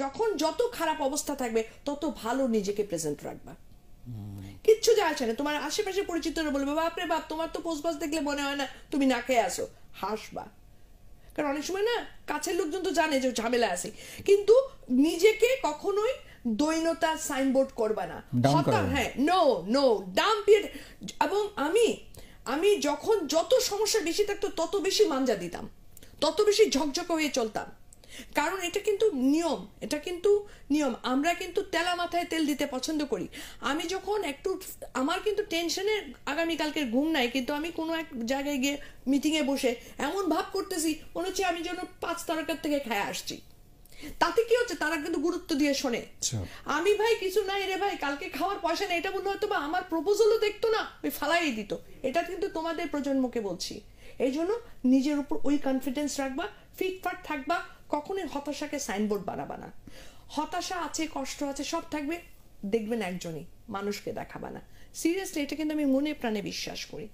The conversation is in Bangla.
যখন যত খারাপ অবস্থা থাকবে তত ভালো নিজেকে প্রেজেন্ট রাখবা কিচ্ছু যা আছে না তোমার আশেপাশে পরিচিতরা বলবে বাপরে বাপ তোমার তো পোস্টবাস দেখলে মনে হয় না তুমি না খেয়ে আসো হাসবা কারণ অনেক সময় না কাছের লোকজন তো জানে যে ঝামেলা আছে কিন্তু নিজেকে কখনোই দৈনতা সাইনবোর্ড করবা না হ্যাঁ নো নো ডাম পিরিয়ড এবং আমি আমি যখন যত সমস্যা বেশি থাকতো তত বেশি মাঞ্জা দিতাম তত বেশি ঝকঝকে হয়ে চলতাম কারণ এটা কিন্তু নিয়ম এটা কিন্তু নিয়ম আমরা কিন্তু তেলা মাথায় তেল দিতে পছন্দ করি আমি যখন একটু আমার কিন্তু টেনশনের আগামীকালকের ঘুম নাই কিন্তু আমি কোনো এক জায়গায় গিয়ে মিটিংয়ে বসে এমন ভাব করতেছি মনে হচ্ছে আমি যেন পাঁচ তারকার থেকে খায় আসছি তাতে কি হচ্ছে তারা কিন্তু গুরুত্ব দিয়ে শোনে আচ্ছা। আমি ভাই কিছু নাই রে ভাই কালকে খাওয়ার পয়সা নেই এটা বললে হয়তো বা আমার প্রপোজালও দেখতো না ওই ফালাই দিত এটা কিন্তু তোমাদের প্রজন্মকে বলছি এই জন্য নিজের উপর ওই কনফিডেন্স রাখবা ফিটফাট থাকবা কখনোই হতাশাকে সাইনবোর্ড বানাবা না হতাশা আছে কষ্ট আছে সব থাকবে দেখবেন একজনই মানুষকে দেখাবা না সিরিয়াসলি এটা কিন্তু আমি মনে প্রাণে বিশ্বাস করি